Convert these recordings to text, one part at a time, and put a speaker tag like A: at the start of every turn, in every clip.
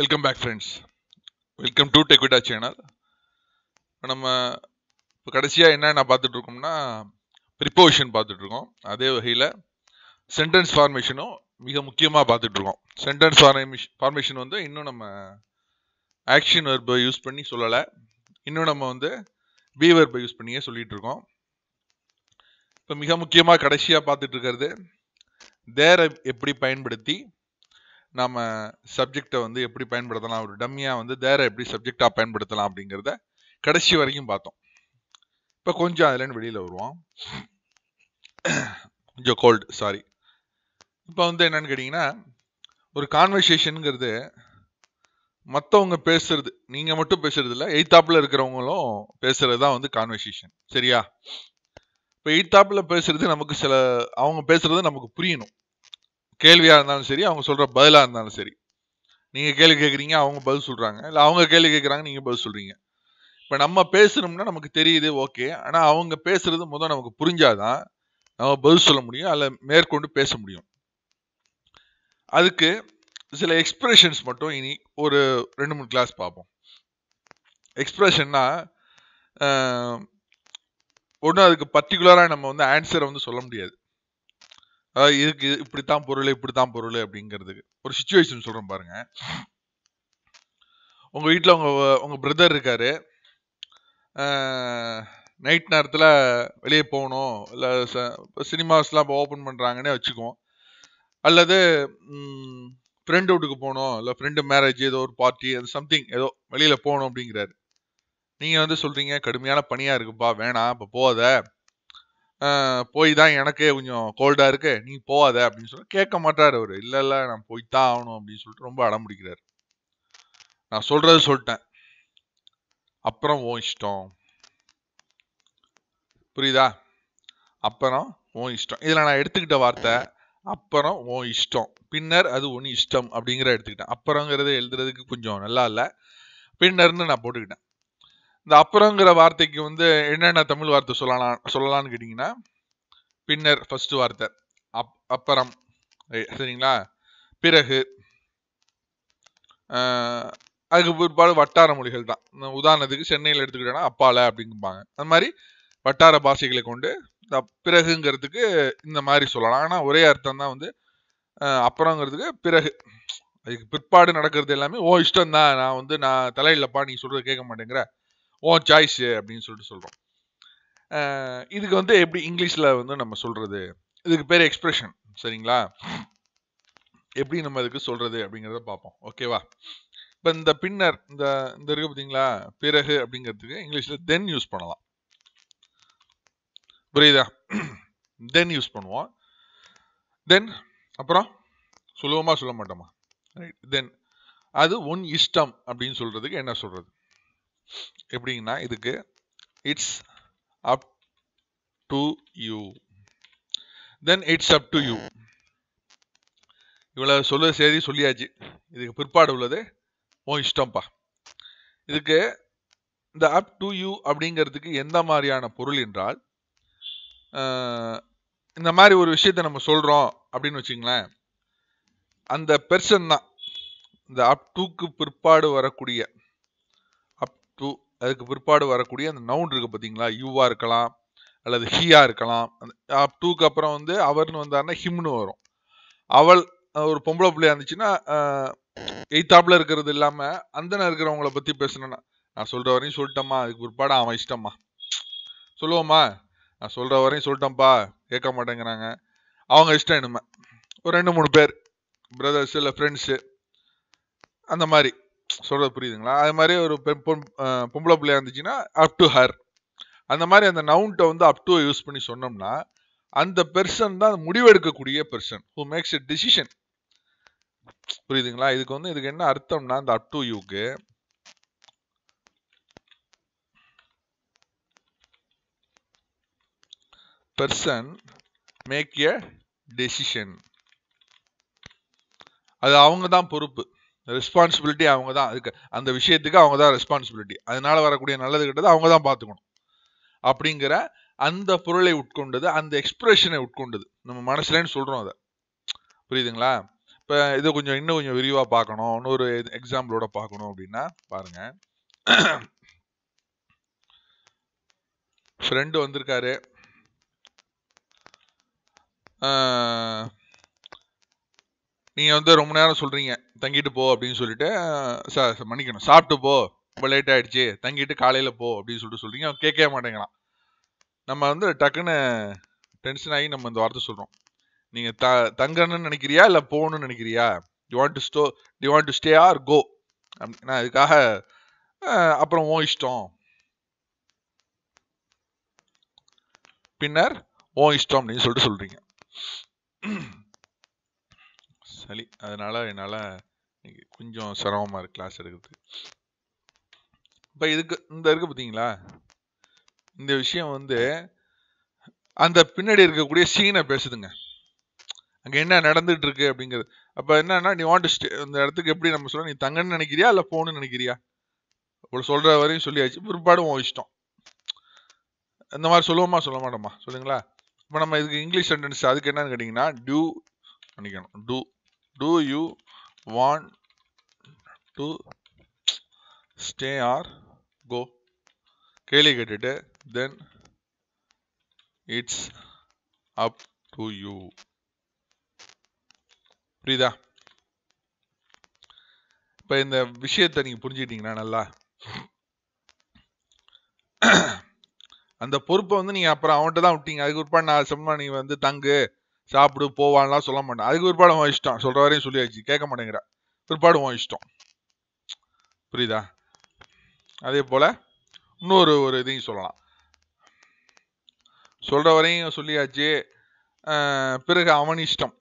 A: welcome back friends welcome to Techvida channel இப்போ நம்ம இப்போ கடைசியாக என்னென்ன பார்த்துட்ருக்கோம்னா ப்ரிப்போஷன் பார்த்துட்ருக்கோம் அதே வகையில் சென்டென்ஸ் ஃபார்மேஷனும் மிக முக்கியமாக பார்த்துட்ருக்கோம் சென்டென்ஸ் ஃபார்மேஷன் ஃபார்மேஷன் வந்து இன்னும் நம்ம ஆக்ஷன் வெர்பை யூஸ் பண்ணி சொல்லலை இன்னும் நம்ம வந்து பி வெர்பை யூஸ் பண்ணியே சொல்லிகிட்ருக்கோம் இப்போ மிக முக்கியமாக கடைசியாக பார்த்துட்ருக்கிறது தேரை எப்படி பயன்படுத்தி நாம் சப்ஜெக்டை வந்து எப்படி பயன்படுத்தலாம் ஒரு டம்மியாக வந்து தேர எப்படி சப்ஜெக்டாக பயன்படுத்தலாம் அப்படிங்கிறத கடைசி வரைக்கும் பார்த்தோம் இப்போ கொஞ்சம் அதுலேருந்து வெளியில் வருவோம் கொஞ்சம் கோல்டு சாரி இப்போ வந்து என்னன்னு கேட்டிங்கன்னா ஒரு கான்வர்சேஷனுங்கிறது மற்றவங்க பேசுறது நீங்கள் மட்டும் பேசுறது இல்லை எய்த்தாப்பில் இருக்கிறவங்களும் பேசுறது தான் வந்து கான்வர்சேஷன் சரியா இப்போ எய்த்தாப்பில் பேசுறது நமக்கு சில அவங்க பேசுறது நமக்கு புரியணும் கேள்வியாக இருந்தாலும் சரி அவங்க சொல்கிற பதிலாக இருந்தாலும் சரி நீங்கள் கேள்வி கேட்குறீங்க அவங்க பதில் சொல்கிறாங்க இல்லை அவங்க கேள்வி கேட்குறாங்க நீங்கள் பதில் சொல்கிறீங்க இப்போ நம்ம பேசுகிறோம்னா நமக்கு தெரியுது ஓகே ஆனால் அவங்க பேசுகிறது முதல் நமக்கு புரிஞ்சாதான் நம்ம பதில் சொல்ல முடியும் அதில் மேற்கொண்டு பேச முடியும் அதுக்கு சில எக்ஸ்பிரஷன்ஸ் மட்டும் இனி ஒரு ரெண்டு மூணு கிளாஸ் பார்ப்போம் எக்ஸ்பிரஷன்னா ஒன்றும் அதுக்கு பர்டிகுலராக நம்ம வந்து ஆன்சரை வந்து சொல்ல முடியாது இதுக்கு இப்படித்தான் பொருள் இப்படித்தான் பொருள் அப்படிங்கிறதுக்கு ஒரு சுச்சுவேஷன் சொல்கிறோம் பாருங்க உங்கள் வீட்டில் உங்கள் உங்கள் பிரதர் இருக்கார் நைட் நேரத்தில் வெளியே போகணும் இல்லை சினிமாஸ்லாம் இப்போ ஓப்பன் பண்ணுறாங்கன்னே வச்சுக்குவோம் அல்லது ஃப்ரெண்டு வீட்டுக்கு போகணும் இல்லை ஃப்ரெண்டு மேரேஜ் ஏதோ ஒரு பார்ட்டி அது சம்திங் ஏதோ வெளியில் போகணும் அப்படிங்கிறாரு நீங்கள் வந்து சொல்கிறீங்க கடுமையான பணியாக இருக்குப்பா வேணாம் இப்போ போகாத போய் தான் எனக்கே கொஞ்சம் கோல்டா இருக்கு நீ போகாத அப்படின்னு சொல்லி கேட்க மாட்டாரு அவரு இல்ல இல்ல நான் போய் தான் ஆகணும் அப்படின்னு சொல்லிட்டு ரொம்ப அடம் பிடிக்கிறாரு நான் சொல்றது சொல்லிட்டேன் அப்புறம் ஓ இஷ்டம் புரியுதா அப்புறம் ஓ இஷ்டம் இதுல நான் எடுத்துக்கிட்ட வார்த்தை அப்புறம் ஓ இஷ்டம் பின்னர் அது ஒன்று இஷ்டம் அப்படிங்கிற எடுத்துக்கிட்டேன் அப்புறங்கிறது எழுதுறதுக்கு கொஞ்சம் நல்லா இல்லை பின்னர்னு நான் போட்டுக்கிட்டேன் இந்த அப்புறங்கிற வார்த்தைக்கு வந்து என்னென்ன தமிழ் வார்த்தை சொல்லலாம் சொல்லலாம்னு கேட்டிங்கன்னா பின்னர் ஃபர்ஸ்ட் வார்த்தை அப் அப்புறம் சரிங்களா பிறகு அதுக்கு பிற்பாடு வட்டார மொழிகள் தான் உதாரணத்துக்கு சென்னையில் எடுத்துக்கிட்டோன்னா அப்பால அப்படிங்குப்பாங்க அந்த மாதிரி வட்டார பாஷைகளை கொண்டு பிறகுங்கிறதுக்கு இந்த மாதிரி சொல்லலாம் ஆனால் ஒரே அர்த்தம் தான் வந்து அப்புறங்கிறதுக்கு பிறகு அதுக்கு பிற்பாடு நடக்கிறது எல்லாமே ஓ இஷ்டம் தான் நான் வந்து நான் தலையில்லப்பா நீ சொல்றது கேட்க மாட்டேங்கிற ஓ சாய்ஸு அப்படின்னு சொல்லிட்டு சொல்கிறோம் இதுக்கு வந்து எப்படி இங்கிலீஷில் வந்து நம்ம சொல்கிறது இதுக்கு பேர் எக்ஸ்ப்ரெஷன் சரிங்களா எப்படி நம்ம இதுக்கு சொல்கிறது அப்படிங்கிறத பார்ப்போம் ஓகேவா இப்போ இந்த பின்னர் இந்த இந்த இருக்கு பார்த்தீங்களா பிறகு அப்படிங்கிறதுக்கு இங்கிலீஷில் தென் யூஸ் பண்ணலாம் புரியுதா தென் யூஸ் பண்ணுவோம் தென் அப்புறம் சுலபமாக சொல்ல மாட்டோமா ரைட் தென் அது ஒன் இஷ்டம் அப்படின்னு சொல்கிறதுக்கு என்ன சொல்கிறது எப்படிங்கன்னா இதுக்கு it's up to you then it's up to you இவ்வளோ சொல்லு செய்தி சொல்லியாச்சு இதுக்கு பிற்பாடு உள்ளது உன் இஷ்டம்ப்பா இதுக்கு இந்த அப் டு யூ அப்படிங்கிறதுக்கு எந்த மாதிரியான பொருள் என்றால் இந்த மாதிரி ஒரு விஷயத்த நம்ம சொல்கிறோம் அப்படின்னு வச்சுங்களேன் அந்த பெர்சன் தான் இந்த அப் டூக்கு பிற்பாடு வரக்கூடிய டு அதுக்கு பிற்பாடு வரக்கூடிய அந்த நவுன் இருக்கு பார்த்தீங்களா யூவா இருக்கலாம் அல்லது ஹியா இருக்கலாம் அந்த டூக்கு அப்புறம் வந்து அவர்னு வந்தாருன்னா ஹிம்னு வரும் அவள் ஒரு பொம்பளை பிள்ளையா இருந்துச்சுன்னா எய்த்தாப்புல இருக்கிறது இல்லாம அந்தன இருக்கிறவங்கள பத்தி பேசணும்னா நான் சொல்ற வரையும் சொல்லிட்டம்மா அதுக்கு பிற்பாடு அவன் இஷ்டம்மா சொல்லுவோம்மா நான் சொல்ற வரையும் சொல்லிட்டேன்ப்பா கேட்க மாட்டேங்கிறாங்க அவங்க இஷ்டம் என்னமே ஒரு ரெண்டு மூணு பேர் பிரதர்ஸ் இல்லை ஃப்ரெண்ட்ஸு அந்த மாதிரி சொல்றது புரியுதுங்களா அது மாதிரி ஒரு பொம்பளை பிள்ளையா இருந்துச்சுன்னா அப் டு ஹர் அந்த மாதிரி அந்த நவுண்ட்டை வந்து அப் டு யூஸ் பண்ணி சொன்னோம்னா அந்த பெர்சன் தான் முடிவெடுக்கக்கூடிய person who makes a decision புரியுதுங்களா இதுக்கு வந்து இதுக்கு என்ன அர்த்தம்னா அந்த அப் டு யூக்கு பெர்சன் மேக் எ டெசிஷன் அது அவங்க தான் பொறுப்பு ரெஸ்பான்சிபிலிட்டி அவங்க தான் அதுக்கு அந்த விஷயத்துக்கு அவங்க தான் ரெஸ்பான்சிபிலிட்டி அதனால வரக்கூடிய நல்லது கிட்டது அவங்க தான் பார்த்துக்கணும் அப்படிங்கிற அந்த பொருளை உட்கொண்டது அந்த எக்ஸ்பிரஷனை உட்கொண்டது நம்ம மனசுலன்னு சொல்கிறோம் அதை புரியுதுங்களா இப்போ இதை கொஞ்சம் இன்னும் கொஞ்சம் விரிவாக பார்க்கணும் இன்னொரு எக்ஸாம்பிளோட பார்க்கணும் அப்படின்னா பாருங்க ஃப்ரெண்டு வந்திருக்காரு நீங்கள் வந்து ரொம்ப நேரம் சொல்கிறீங்க தங்கிட்டு போ அப்படின்னு சொல்லிட்டு மன்னிக்கணும் சாப்பிட்டு போ ரொம்ப லேட் ஆயிடுச்சு தங்கிட்டு காலையில போ அப்படின்னு சொல்லிட்டு சொல்றீங்க அவன் கேட்கவே மாட்டேங்கிறான் நம்ம வந்து டக்குன்னு டென்ஷன் ஆகி நம்ம இந்த வார்த்தை சொல்றோம் நீங்க த தங்கணும்னு நினைக்கிறியா இல்லை போகணும்னு நினைக்கிறியா யூ வாண்ட் டு ஸ்டோ டி want to stay or go நான் இதுக்காக அப்புறம் ஓ இஷ்டம் பின்னர் ஓ இஷ்டம் அப்படின்னு சொல்லிட்டு சொல்றீங்க சரி அதனால என்னால் கொஞ்சம் சிரமமாக இருக்குது கிளாஸ் எடுக்கிறது இப்போ இதுக்கு இந்த இருக்குது பார்த்தீங்களா இந்த விஷயம் வந்து அந்த பின்னாடி இருக்கக்கூடிய சீனை பேசுதுங்க அங்கே என்ன நடந்துட்டு இருக்கு அப்படிங்கிறது அப்போ என்னன்னா நீ வாண்ட் ஸ்டே அந்த இடத்துக்கு எப்படி நம்ம சொல்ல நீ தங்கன்னு நினைக்கிறியா இல்லை போகணும்னு நினைக்கிறியா அப்படி சொல்கிற வரையும் சொல்லியாச்சு பிற்பாடு உன் இஷ்டம் இந்த மாதிரி சொல்லுவோமா சொல்ல மாட்டோமா சொல்லுங்களா இப்போ நம்ம இதுக்கு இங்கிலீஷ் சென்டென்ஸ் அதுக்கு என்னன்னு கேட்டிங்கன்னா டூ நினைக்கணும் do do you want to stay or go கேலி கேட்டுட்டு then it's up to you புரியுதா இப்ப இந்த விஷயத்த நீங்க புரிஞ்சுக்கிட்டீங்கன்னா நல்லா அந்த பொறுப்பை வந்து நீங்க அப்புறம் அவன்கிட்ட தான் விட்டீங்க அதுக்கு பிற்பாடு நான் சும்மா நீ வந்து தங்கு சாப்பிடு போவான்லாம் சொல்ல மாட்டேன் அதுக்கு பிற்பாடு உன் இஷ்டம் சொல்ற வரையும் சொல்லியாச்சு கேட்க மாட்டேங்கிற பிற்பாடு உன் இஷ்டம் புரியுதா அதே போல இன்னொரு ஒரு இதையும் சொல்லலாம் சொல்ற வரையும் சொல்லியாச்சு பிறகு அவன் இஷ்டம்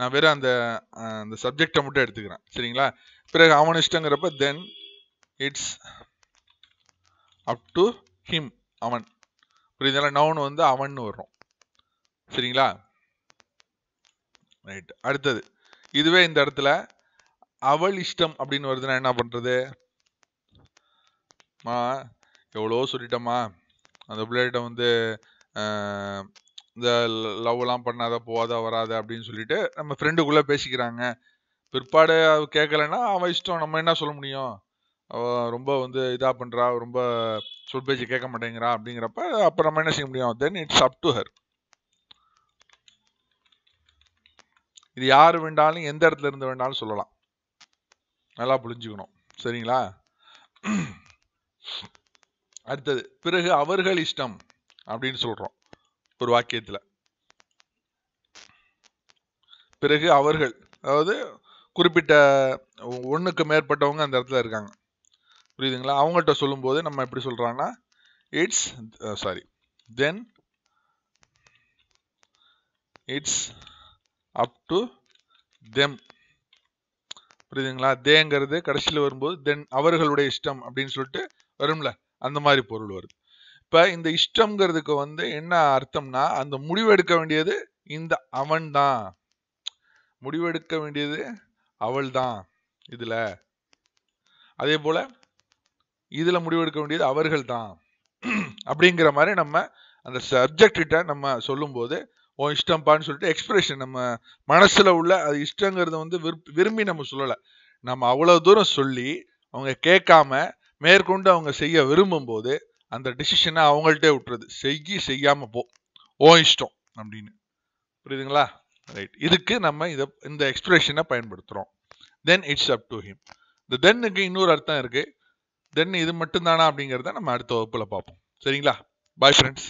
A: நான் வெறும் அந்த அந்த சப்ஜெக்டை மட்டும் எடுத்துக்கிறேன் சரிங்களா பிறகு அவன் இஷ்டங்கிறப்ப then it's up to him அவன் புரியுதுல நவுன் வந்து அவன் வரும் சரிங்களா ரைட் அடுத்தது இதுவே இந்த இடத்துல அவள் இஷ்டம் அப்படின்னு வருதுன்னா என்ன பண்றது மா எவ்வளோ சொல்லிட்டோமா அந்த பிள்ளைகிட்ட வந்து இந்த லவ்லாம் பண்ணாத போகாத வராத அப்படின்னு சொல்லிட்டு நம்ம ஃப்ரெண்டுக்குள்ளே பேசிக்கிறாங்க பிற்பாடு அவ கேட்கலன்னா அவன் இஷ்டம் நம்ம என்ன சொல்ல முடியும் அவ ரொம்ப வந்து இதாக பண்ணுறா ரொம்ப சொல் பேச்சு கேட்க மாட்டேங்கிறா அப்படிங்கிறப்ப அப்புறம் நம்ம என்ன செய்ய முடியும் then it's up to her இது யார் வேண்டாலும் எந்த இடத்துல இருந்து வேண்டாலும் சொல்லலாம் நல்லா புரிஞ்சுக்கணும் சரிங்களா அடுத்தது பிறகு அவர்கள் இஷ்டம் அப்படின்னு சொல்றோம் ஒரு வாக்கியத்துல பிறகு அவர்கள் அதாவது குறிப்பிட்ட ஒண்ணுக்கு மேற்பட்டவங்க அந்த இடத்துல இருக்காங்க புரியுதுங்களா அவங்கள்ட்ட சொல்லும்போது நம்ம எப்படி சொல்றாங்கன்னா it's sorry then it's up to them புரியுதுங்களா தேங்கிறது கடைசியில் வரும்போது தென் அவர்களுடைய இஷ்டம் அப்படின்னு சொல்லிட்டு வரும்ல அந்த மாதிரி பொருள் வருது இப்போ இந்த இஷ்டம்ங்கிறதுக்கு வந்து என்ன அர்த்தம்னா அந்த முடிவெடுக்க வேண்டியது இந்த அவன் தான் முடிவெடுக்க வேண்டியது அவள் தான் இதில் அதே போல் இதில் முடிவெடுக்க வேண்டியது அவர்கள் தான் அப்படிங்கிற மாதிரி நம்ம அந்த சப்ஜெக்டிட்ட நம்ம சொல்லும்போது ஓ இஷ்டம்பான்னு சொல்லிட்டு எக்ஸ்பிரஷன் நம்ம மனசில் உள்ள அது இஷ்டங்கிறத வந்து விரும்பி நம்ம சொல்லலை நம்ம அவ்வளோ தூரம் சொல்லி அவங்க கேட்காம மேற்கொண்டு அவங்க செய்ய விரும்பும்போது அந்த டிசிஷனை அவங்கள்ட்டே விட்டுறது செய்யி செய்யாமல் போ ஓ இஷ்டம் அப்படின்னு புரியுதுங்களா ரைட் இதுக்கு நம்ம இதை இந்த எக்ஸ்பிரஷனை பயன்படுத்துகிறோம் then it's up to him இந்த தென்னுக்கு இன்னொரு அர்த்தம் இருக்குது தென் இது மட்டும்தானா அப்படிங்கிறத நம்ம அடுத்த வகுப்பில் பார்ப்போம் சரிங்களா பாய் ஃப்ரெண்ட்ஸ்